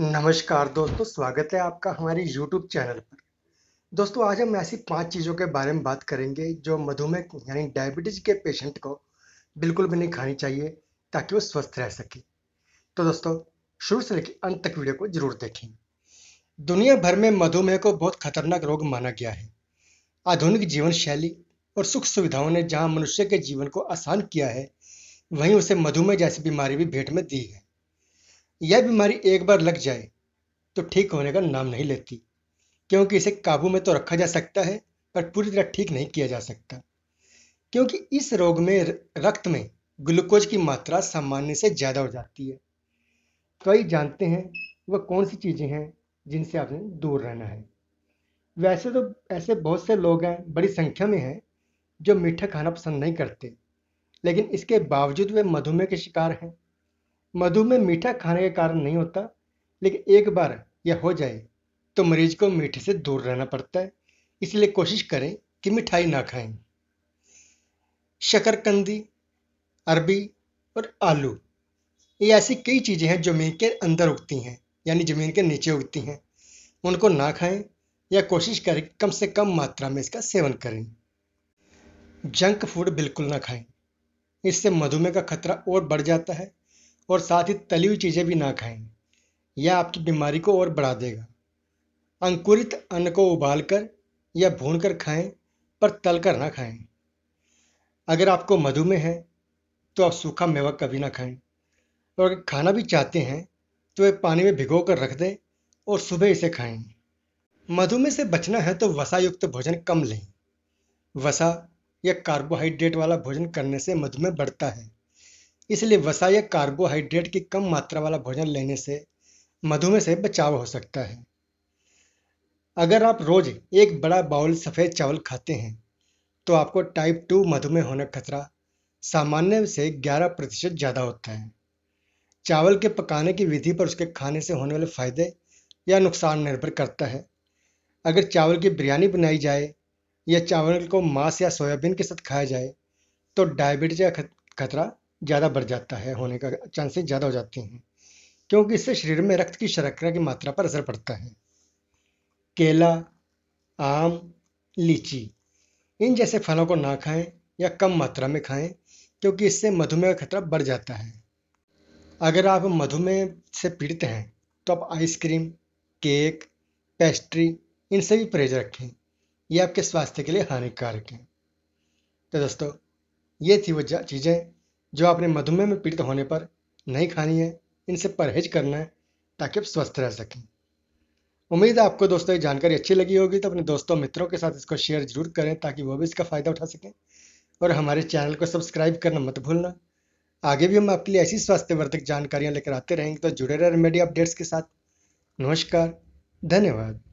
नमस्कार दोस्तों स्वागत है आपका हमारे YouTube चैनल पर दोस्तों आज हम ऐसी पांच चीज़ों के बारे में बात करेंगे जो मधुमेह यानी डायबिटीज के पेशेंट को बिल्कुल भी नहीं खानी चाहिए ताकि वो स्वस्थ रह सके तो दोस्तों शुरू से लेकर अंत तक वीडियो को जरूर देखें दुनिया भर में मधुमेह को बहुत खतरनाक रोग माना गया है आधुनिक जीवन शैली और सुख सुविधाओं ने जहाँ मनुष्य के जीवन को आसान किया है वहीं उसे मधुमेह जैसी बीमारी भी भेंट में दी है यह बीमारी एक बार लग जाए तो ठीक होने का नाम नहीं लेती क्योंकि इसे काबू में तो रखा जा सकता है पर पूरी तरह ठीक नहीं किया जा सकता क्योंकि इस रोग में रक्त में ग्लूकोज की मात्रा सामान्य से ज़्यादा हो जाती है कई तो जानते हैं वह कौन सी चीज़ें हैं जिनसे आपने दूर रहना है वैसे तो ऐसे बहुत से लोग हैं बड़ी संख्या में हैं जो मीठा खाना पसंद नहीं करते लेकिन इसके बावजूद वे मधुमेह के शिकार हैं मधुमेह मीठा खाने के कारण नहीं होता लेकिन एक बार यह हो जाए तो मरीज को मीठे से दूर रहना पड़ता है इसलिए कोशिश करें कि मिठाई ना खाएं शकरकंदी अरबी और आलू ये ऐसी कई चीज़ें हैं जमीन के अंदर उगती हैं यानी जमीन के नीचे उगती हैं उनको ना खाएं या कोशिश करें कम से कम मात्रा में इसका सेवन करें जंक फूड बिल्कुल ना खाएं इससे मधुमेह का खतरा और बढ़ जाता है और साथ ही तली हुई चीज़ें भी ना खाएं यह आपकी बीमारी को और बढ़ा देगा अंकुरित अन्न को उबाल कर या भून कर खाएं पर तल कर ना खाएं अगर आपको मधुमेह है तो आप सूखा मेवा कभी ना खाएं और अगर खाना भी चाहते हैं तो वे पानी में भिगो कर रख दें और सुबह इसे खाएं मधुमेह से बचना है तो वसा युक्त भोजन कम लें वसा या कार्बोहाइड्रेट वाला भोजन करने से मधुमेह बढ़ता है इसलिए वसा या कार्बोहाइड्रेट की कम मात्रा वाला भोजन लेने से मधुमेह से बचाव हो सकता है अगर आप रोज एक बड़ा बाउल सफ़ेद चावल खाते हैं तो आपको टाइप टू मधुमेह होने का खतरा सामान्य से 11 प्रतिशत ज़्यादा होता है चावल के पकाने की विधि पर उसके खाने से होने वाले फ़ायदे या नुकसान निर्भर करता है अगर चावल की बिरयानी बनाई जाए या चावल को मांस या सोयाबीन के साथ खाया जाए तो डायबिटीज का खतरा ज़्यादा बढ़ जाता है होने का चांसेस ज़्यादा हो जाते हैं क्योंकि इससे शरीर में रक्त की शर्करा की मात्रा पर असर पड़ता है केला आम लीची इन जैसे फलों को ना खाएं या कम मात्रा में खाएं क्योंकि इससे मधुमेह का खतरा बढ़ जाता है अगर आप मधुमेह से पीड़ित हैं तो आप आइसक्रीम केक पेस्ट्री इनसे भी परहेज रखें ये आपके स्वास्थ्य के लिए हानिकारक हैं तो दोस्तों ये थी वो चीज़ें जो आपने मधुमेह में पीड़ित होने पर नहीं खानी है इनसे परहेज करना है ताकि आप स्वस्थ रह सकें उम्मीद है आपको दोस्तों ये जानकारी अच्छी लगी होगी तो अपने दोस्तों मित्रों के साथ इसको शेयर जरूर करें ताकि वो भी इसका फ़ायदा उठा सकें और हमारे चैनल को सब्सक्राइब करना मत भूलना आगे भी हम आपके लिए ऐसी स्वास्थ्यवर्धक जानकारियाँ लेकर आते रहेंगे तो जुड़े रहे रेमेडी अपडेट्स के साथ नमस्कार धन्यवाद